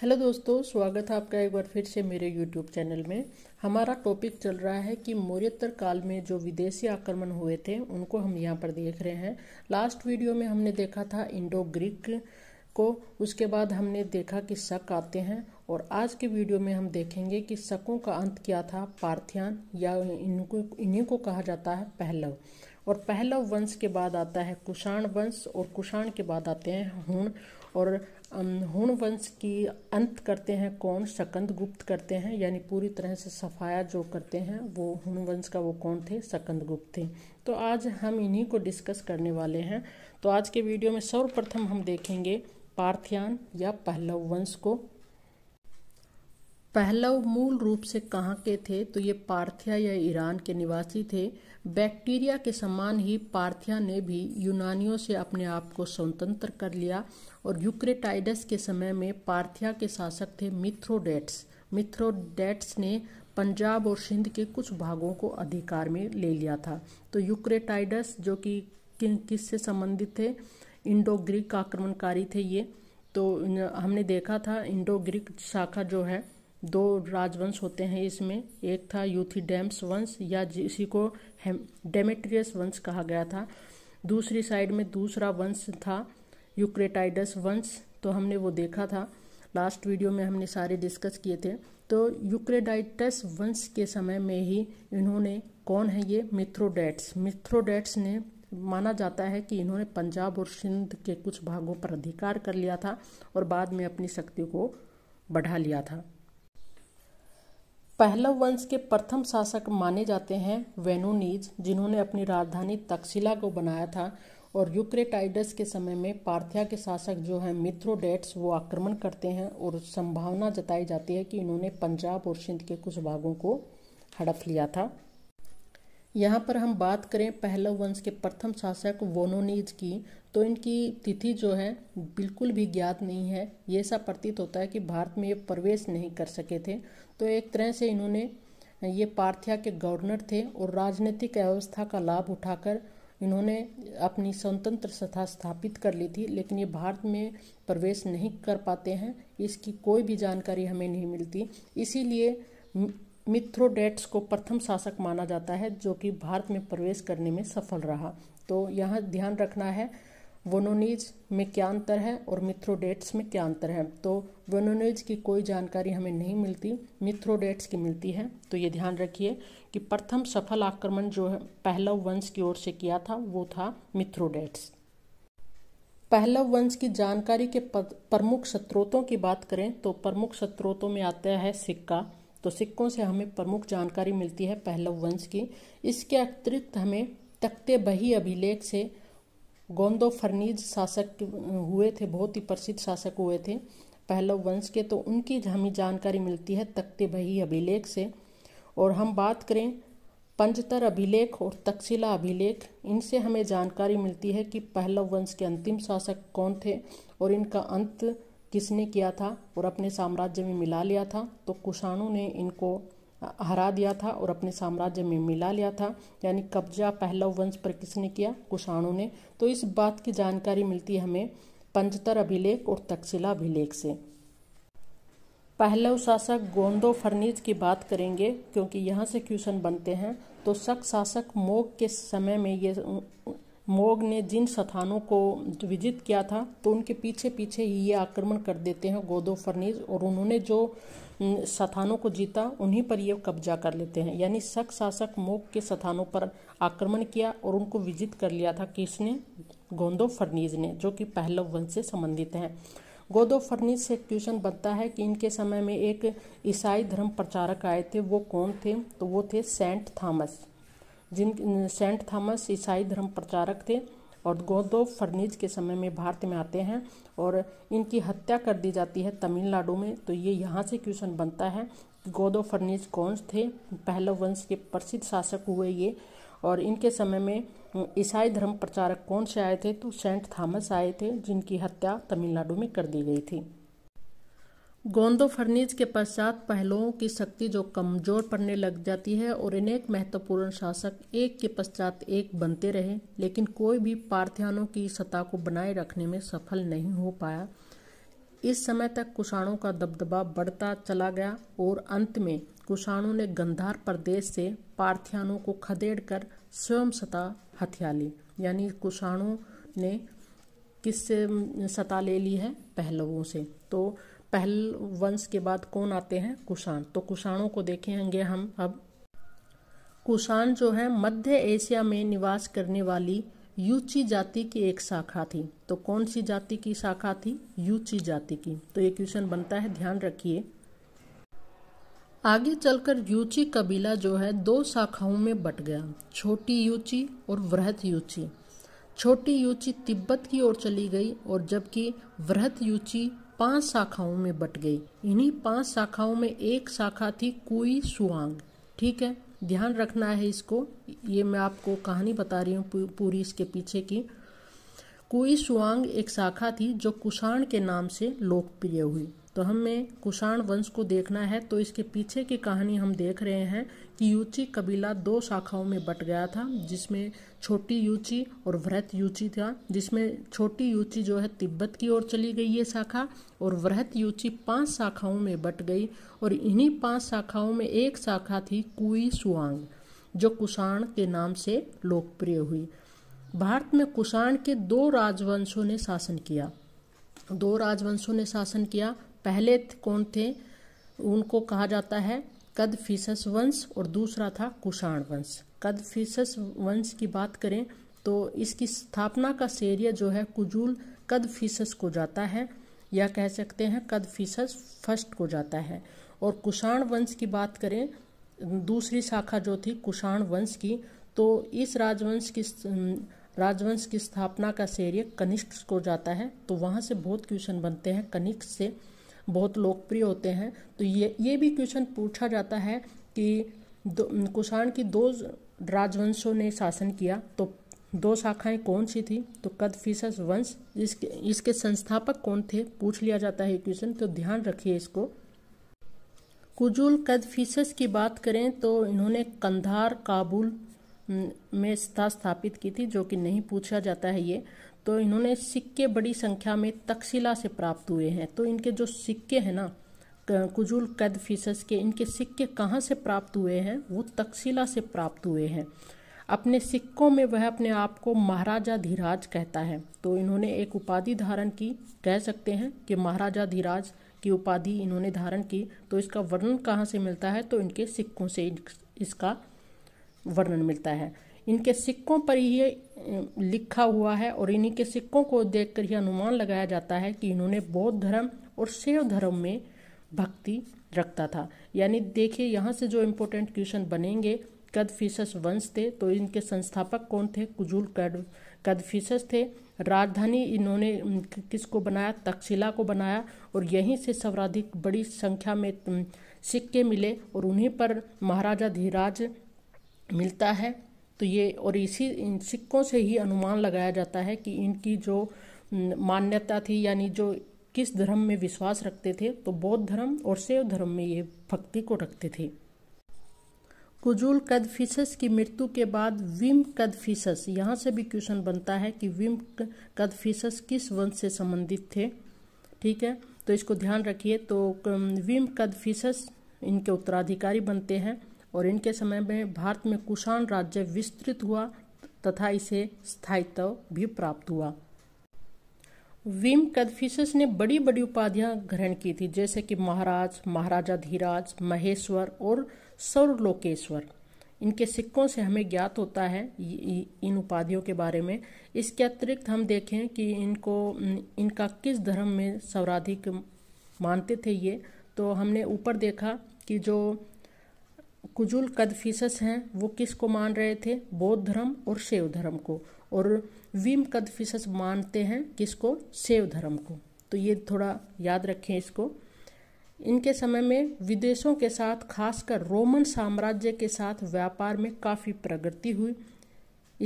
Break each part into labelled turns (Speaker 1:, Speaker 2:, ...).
Speaker 1: hello दोस्तों स्वागत है आपका एक बार फिर से मेरे यूट्यूब चैनल में हमारा टॉपिक चल रहा है कि मौर्यतर काल में जो विदेशी आक्रमण हुए थे उनको हम यहाँ पर देख रहे हैं लास्ट वीडियो में हमने देखा था इंडो ग्रीक को उसके बाद हमने देखा कि शक आते हैं और आज के वीडियो में हम देखेंगे कि शकों का अंत क्या था पार्थियान या इनको इन्हीं को कहा जाता है पहलव और पहलव वंश के बाद आता है कुषाण वंश और कुषाण के बाद आते हैं हुण और हुण वंश की अंत करते हैं कौन सकंद गुप्त करते हैं यानी पूरी तरह से सफाया जो करते हैं वो हुण वंश का वो कौन थे सकंद गुप्त थे तो आज हम इन्हीं को डिस्कस करने वाले हैं तो आज के वीडियो में सर्वप्रथम हम देखेंगे पार्थियान या पहलव वंश को पहलव मूल रूप से कहाँ के थे तो ये पार्थिया या ईरान के निवासी थे बैक्टीरिया के समान ही पार्थिया ने भी यूनानियों से अपने आप को स्वतंत्र कर लिया और यूक्रेटाइडस के समय में पार्थिया के शासक थे मिथ्रोडेट्स मिथ्रोडेट्स ने पंजाब और सिंध के कुछ भागों को अधिकार में ले लिया था तो यूक्रेटाइडस जो कि किस से संबंधित थे इंडो ग्रीक आक्रमणकारी थे ये तो हमने देखा था इंडो ग्रीक शाखा जो है दो राजवंश होते हैं इसमें एक था यूथीडेम्स वंश या जिसी को डेमेट्रियस वंश कहा गया था दूसरी साइड में दूसरा वंश था यूक्रेटाइडस वंश तो हमने वो देखा था लास्ट वीडियो में हमने सारे डिस्कस किए थे तो यूक्रेडाइटस वंश के समय में ही इन्होंने कौन है ये मिथ्रोडेट्स मिथ्रोडेट्स ने माना जाता है कि इन्होंने पंजाब और सिंध के कुछ भागों पर अधिकार कर लिया था और बाद में अपनी शक्ति को बढ़ा लिया था पहलव वंश के प्रथम शासक माने जाते हैं वेनुनीज जिन्होंने अपनी राजधानी तक्षशिला को बनाया था और यूक्रेटाइडस के समय में पार्थिया के शासक जो हैं मित्रोडेट्स वो आक्रमण करते हैं और संभावना जताई जाती है कि इन्होंने पंजाब और सिंध के कुछ भागों को हड़प लिया था यहाँ पर हम बात करें पहलव वंश के प्रथम शासक वोनोनीज की तो इनकी तिथि जो है बिल्कुल भी ज्ञात नहीं है ये ऐसा प्रतीत होता है कि भारत में ये प्रवेश नहीं कर सके थे तो एक तरह से इन्होंने ये पार्थिया के गवर्नर थे और राजनीतिक अवस्था का लाभ उठाकर इन्होंने अपनी स्वतंत्र सत्ता स्थापित कर ली थी लेकिन ये भारत में प्रवेश नहीं कर पाते हैं इसकी कोई भी जानकारी हमें नहीं मिलती इसीलिए मिथ्रोडेट्स को प्रथम शासक माना जाता है जो कि भारत में प्रवेश करने में सफल रहा तो यहाँ ध्यान रखना है वोनोनीज में क्या अंतर है और मिथ्रोडेट्स में क्या अंतर है तो वोनोनीज की कोई जानकारी हमें नहीं मिलती मिथ्रोडेट्स की मिलती है तो ये ध्यान रखिए कि प्रथम सफल आक्रमण जो है पहलव वंश की ओर से किया था वो था मिथ्रोडेट्स पहलव वंश की जानकारी के प्रमुख सत्रोतों की बात करें तो प्रमुख सत्रोतों में आता है सिक्का तो सिक्कों से हमें प्रमुख जानकारी मिलती है पहलव वंश की इसके अतिरिक्त हमें तख्ते बही अभिलेख से गोंदो फर्नीज शासक हुए थे बहुत ही प्रसिद्ध शासक हुए थे पहलव वंश के तो उनकी हमें जानकारी मिलती है तख्ते बही अभिलेख से और हम बात करें पंचतर अभिलेख और तक्षशिला अभिलेख इनसे हमें जानकारी मिलती है कि पहलव वंश के अंतिम शासक कौन थे और इनका अंत किसने किया था और अपने साम्राज्य में मिला लिया था तो कुषाणु ने इनको हरा दिया था और अपने साम्राज्य में मिला लिया था यानी कब्जा पहलव वंश पर किसने किया कुषाणों ने तो इस बात की जानकारी मिलती है हमें पंचतर अभिलेख और तक्षशिला अभिलेख से पहलव शासक गोंदो फर्नीज की बात करेंगे क्योंकि यहाँ से क्वेश्चन बनते हैं तो शक शासक मोग के समय में ये मोग ने जिन स्थानों को विजित किया था तो उनके पीछे पीछे ही ये आक्रमण कर देते हैं गोदो फर्नीज और उन्होंने जो स्थानों को जीता उन्हीं पर ये कब्जा कर लेते हैं यानी शक शासक मोग के स्थानों पर आक्रमण किया और उनको विजित कर लिया था किसने गोंदो फर्नीज ने जो कि पहलव वंश से संबंधित हैं गोदो फर्नीज से क्वेश्चन बनता है कि इनके समय में एक ईसाई धर्म प्रचारक आए थे वो कौन थे तो वो थे सेंट थॉमस जिन सेंट थॉमस ईसाई धर्म प्रचारक थे और गोदो फर्नीज के समय में भारत में आते हैं और इनकी हत्या कर दी जाती है तमिलनाडु में तो ये यहाँ से क्वेश्चन बनता है गोदो फर्नीज कौन थे पहले वंश के प्रसिद्ध शासक हुए ये और इनके समय में ईसाई धर्म प्रचारक कौन से आए थे तो सेंट थॉमस आए थे जिनकी हत्या तमिलनाडु में कर दी गई थी गोंदो फर्नीज के पश्चात पहलुओं की शक्ति जो कमजोर पड़ने लग जाती है और अनेक महत्वपूर्ण शासक एक के पश्चात एक बनते रहे लेकिन कोई भी पार्थियानों की सत्ता को बनाए रखने में सफल नहीं हो पाया इस समय तक कुषाणों का दबदबा बढ़ता चला गया और अंत में कुषाणों ने गंधार प्रदेश से पार्थियानों को खदेड़ कर स्वयं सता हथिया ली यानी कुषाणों ने किससे सता ले ली है पहलवों से तो पहल वंश के बाद कौन आते हैं कुषाण तो कुषाणों को देखेंगे हम अब कुषाण जो है मध्य एशिया में निवास करने वाली यूची जाति की एक शाखा थी तो कौन सी जाति की शाखा थी यूची जाति की तो ये क्वेश्चन बनता है ध्यान रखिए आगे चलकर यूची कबीला जो है दो शाखाओं में बट गया छोटी यूची और वृहत यूची छोटी यूची तिब्बत की ओर चली गई और जबकि वृहत यूची पांच शाखाओं में बट गई इन्हीं पांच शाखाओं में एक शाखा थी कुई सुआंग ठीक है ध्यान रखना है इसको ये मैं आपको कहानी बता रही हूँ पूरी इसके पीछे की कुई सुआंग एक शाखा थी जो कुषाण के नाम से लोकप्रिय हुई तो हमें कुषाण वंश को देखना है तो इसके पीछे की कहानी हम देख रहे हैं कि यूची कबीला दो शाखाओं में बट गया था जिसमें छोटी यूची और वृहत यूची था जिसमें छोटी यूची जो है तिब्बत की ओर चली गई ये शाखा और वृहत यूची पांच शाखाओं में बट गई और इन्हीं पांच शाखाओं में एक शाखा थी कुई सुआंग जो कुषाण के नाम से लोकप्रिय हुई भारत में कुषाण के दो राजवंशों ने शासन किया दो राजवंशों ने शासन किया पहले कौन थे उनको कहा जाता है फीसस वंश और दूसरा था कुषाण वंश फीसस वंश की बात करें तो इसकी स्थापना का श्रेय जो है कुजूल फीसस को जाता है या कह सकते हैं कद फीसस फर्स्ट को जाता है और कुषाण वंश की बात करें दूसरी शाखा जो थी कुषाण वंश की तो इस राजवंश की राजवंश की स्थापना का श्रेय कनिष्ठ को जाता है तो वहाँ से बहुत क्वेश्चन बनते हैं कनिष्ठ से बहुत लोकप्रिय होते हैं तो ये ये भी क्वेश्चन पूछा जाता है कि कुषाण की दो राजवंशों ने शासन किया तो दो शाखाएं कौन सी थी तो कदफिसस वंश इसके इसके संस्थापक कौन थे पूछ लिया जाता है क्वेश्चन तो ध्यान रखिए इसको कुजुल कदफिसस की बात करें तो इन्होंने कंधार काबुल में स्था स्थापित की थी जो कि नहीं पूछा जाता है ये तो इन्होंने सिक्के बड़ी संख्या में तकशिला से प्राप्त हुए हैं तो इनके जो सिक्के हैं ना कुजुल कद फीसस के इनके सिक्के कहाँ से प्राप्त हुए हैं वो तकशिला से प्राप्त हुए हैं अपने सिक्कों में वह अपने आप को महाराजा धीराज कहता है तो इन्होंने एक उपाधि धारण की कह सकते हैं कि महाराजा धीराज की उपाधि इन्होंने धारण की तो इसका वर्णन कहाँ से मिलता है तो इनके सिक्कों से इसका वर्णन मिलता है इनके सिक्कों पर ये लिखा हुआ है और इन्हीं के सिक्कों को देखकर यह अनुमान लगाया जाता है कि इन्होंने बौद्ध धर्म और शैव धर्म में भक्ति रखता था यानी देखिए यहाँ से जो इम्पोर्टेंट क्वेश्चन बनेंगे कदफीसस वंश थे तो इनके संस्थापक कौन थे कुजूल कद कदफीसस थे राजधानी इन्होंने किसको बनाया तक्षशिला को बनाया और यहीं से सर्वाधिक बड़ी संख्या में सिक्के मिले और उन्हीं पर महाराजा धीराज मिलता है तो ये और इसी इन सिक्कों से ही अनुमान लगाया जाता है कि इनकी जो मान्यता थी यानी जो किस धर्म में विश्वास रखते थे तो बौद्ध धर्म और शैव धर्म में ये भक्ति को रखते थे कुजुल कदफिसस की मृत्यु के बाद विम कदफिसस यहाँ से भी क्वेश्चन बनता है कि विम कदफिसस किस वंश से संबंधित थे ठीक है तो इसको ध्यान रखिए तो विम कदफिसस इनके उत्तराधिकारी बनते हैं और इनके समय में भारत में कुषाण राज्य विस्तृत हुआ तथा इसे स्थायित्व भी प्राप्त हुआ विम कदफिसस ने बड़ी बड़ी उपाधियां ग्रहण की थी जैसे कि महाराज महाराजा धीराज महेश्वर और सौरलोकेश्वर इनके सिक्कों से हमें ज्ञात होता है इन उपाधियों के बारे में इसके अतिरिक्त हम देखें कि इनको इनका किस धर्म में सर्वाधिक मानते थे ये तो हमने ऊपर देखा कि जो कुजुल कदफीसस हैं वो किस को मान रहे थे बौद्ध धर्म और शैव धर्म को और विम कदफीसस मानते हैं किसको शैव धर्म को तो ये थोड़ा याद रखें इसको इनके समय में विदेशों के साथ खासकर रोमन साम्राज्य के साथ व्यापार में काफ़ी प्रगति हुई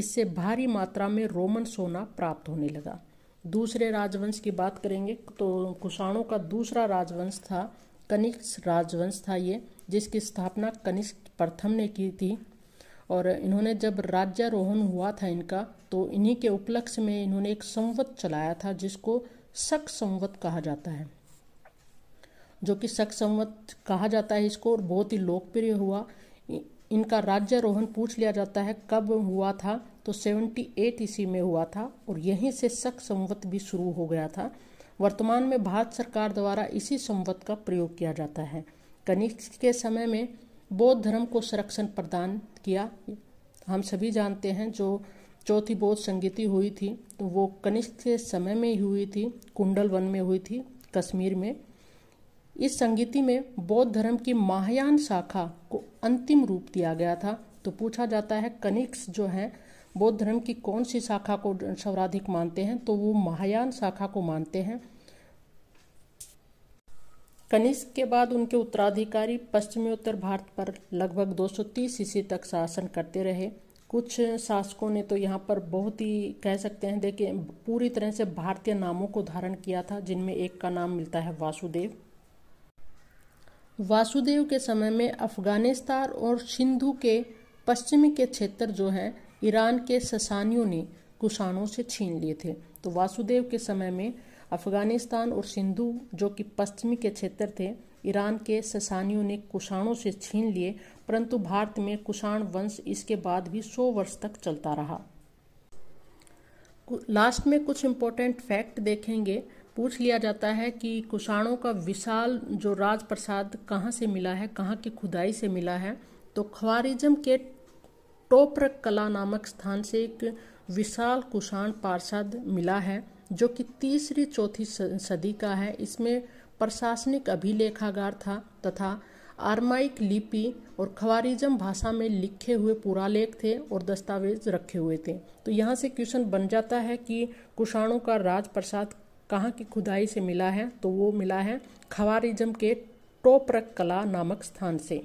Speaker 1: इससे भारी मात्रा में रोमन सोना प्राप्त होने लगा दूसरे राजवंश की बात करेंगे तो कुषाणों का दूसरा राजवंश था कनिक्स राजवंश था ये जिसकी स्थापना कनिष्क प्रथम ने की थी और इन्होंने जब राज्यारोहण हुआ था इनका तो इन्हीं के उपलक्ष्य में इन्होंने एक संवत चलाया था जिसको शक संवत कहा जाता है जो कि शक संवत कहा जाता है इसको और बहुत ही लोकप्रिय हुआ इनका राज्यारोहण पूछ लिया जाता है कब हुआ था तो 78 ईस्वी में हुआ था और यहीं से शक संवत भी शुरू हो गया था वर्तमान में भारत सरकार द्वारा इसी संवत का प्रयोग किया जाता है कनिष्क के समय में बौद्ध धर्म को संरक्षण प्रदान किया हम सभी जानते हैं जो चौथी बौद्ध संगीति हुई थी तो वो कनिष्क के समय में ही हुई थी कुंडल वन में हुई थी कश्मीर में इस संगीति में बौद्ध धर्म की महायान शाखा को अंतिम रूप दिया गया था तो पूछा जाता है कनिक्स जो है बौद्ध धर्म की कौन सी शाखा को सर्वाधिक मानते हैं तो वो महायान शाखा को मानते हैं कनिष्क के बाद उनके उत्तराधिकारी पश्चिमी उत्तर भारत पर लगभग 230 ईस्वी तक शासन करते रहे कुछ शासकों ने तो यहाँ पर बहुत ही कह सकते हैं देखिए पूरी तरह से भारतीय नामों को धारण किया था जिनमें एक का नाम मिलता है वासुदेव वासुदेव के समय में अफगानिस्तान और सिंधु के पश्चिमी के क्षेत्र जो हैं ईरान के ससानियों ने कुषाणों से छीन लिए थे तो वासुदेव के समय में अफगानिस्तान और सिंधु जो कि पश्चिमी के क्षेत्र थे ईरान के ससानियों ने कुषाणों से छीन लिए परंतु भारत में कुषाण वंश इसके बाद भी सौ वर्ष तक चलता रहा लास्ट में कुछ इम्पोर्टेंट फैक्ट देखेंगे पूछ लिया जाता है कि कुषाणों का विशाल जो राजप्रसाद कहाँ से मिला है कहाँ की खुदाई से मिला है तो ख्वारिजम के टोपर कला नामक स्थान से एक विशाल कुषाण पार्षद मिला है जो कि तीसरी चौथी सदी का है इसमें प्रशासनिक अभिलेखागार था तथा आर्माइक लिपि और खवारिजम भाषा में लिखे हुए पुरालेख थे और दस्तावेज रखे हुए थे तो यहाँ से क्वेश्चन बन जाता है कि कुषाणों का राजप्रसाद कहाँ की खुदाई से मिला है तो वो मिला है खवारिजम के टोपरक कला नामक स्थान से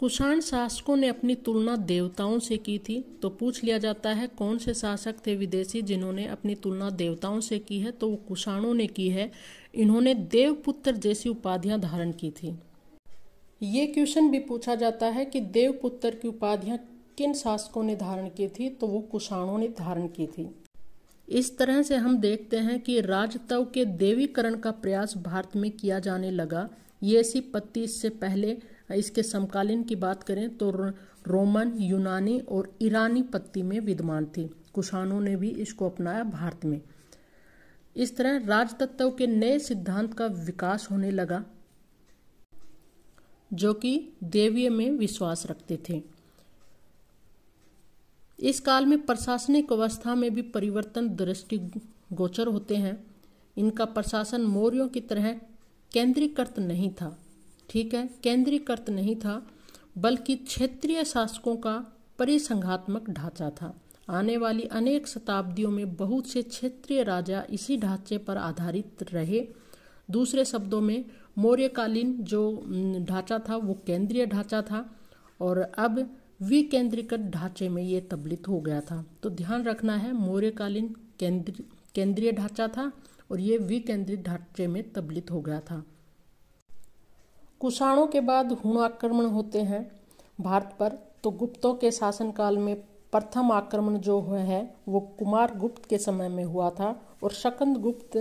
Speaker 1: कुषाण शासकों ने अपनी तुलना देवताओं से की थी तो पूछ लिया जाता है कौन से शासक थे विदेशी जिन्होंने अपनी तुलना देवताओं से की है तो वो कुषाणों ने की है इन्होंने देवपुत्र जैसी उपाधियां धारण की थी ये क्वेश्चन भी पूछा जाता है कि देवपुत्र की उपाधियां किन शासकों ने धारण की थी तो वो कुषाणों ने धारण की थी इस तरह से हम देखते हैं कि राजतव के देवीकरण का प्रयास भारत में किया जाने लगा ये सी पत्ती इससे पहले इसके समकालीन की बात करें तो रोमन यूनानी और ईरानी पत्ती में विद्यमान थी कुषाणों ने भी इसको अपनाया भारत में इस तरह राजतत्व के नए सिद्धांत का विकास होने लगा जो कि देवीय में विश्वास रखते थे इस काल में प्रशासनिक अवस्था में भी परिवर्तन दृष्टि गोचर होते हैं इनका प्रशासन मौर्यों की तरह केंद्रीकृत नहीं था ठीक है केंद्रीकृत नहीं था बल्कि क्षेत्रीय शासकों का परिसंघात्मक ढांचा था आने वाली अनेक शताब्दियों में बहुत से क्षेत्रीय राजा इसी ढांचे पर आधारित रहे दूसरे शब्दों में मौर्यकालीन जो ढांचा था वो केंद्रीय ढांचा था और अब विकेंद्रीकृत ढांचे में ये तब्लित हो गया था तो ध्यान रखना है मौर्यकालीन केंद्र केंद्रीय ढांचा था और ये विकेंद्रित ढांचे में तब्लित हो गया था कुषाणों के बाद हूण आक्रमण होते हैं भारत पर तो गुप्तों के शासनकाल में प्रथम आक्रमण जो हुआ है वो कुमार गुप्त के समय में हुआ था और शकंद गुप्त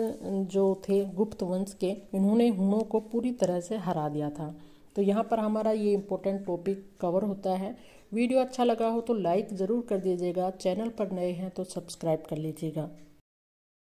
Speaker 1: जो थे गुप्त वंश के इन्होंने हुणों को पूरी तरह से हरा दिया था तो यहाँ पर हमारा ये इम्पोर्टेंट टॉपिक कवर होता है वीडियो अच्छा लगा हो तो लाइक ज़रूर कर दीजिएगा चैनल पर नए हैं तो सब्सक्राइब कर लीजिएगा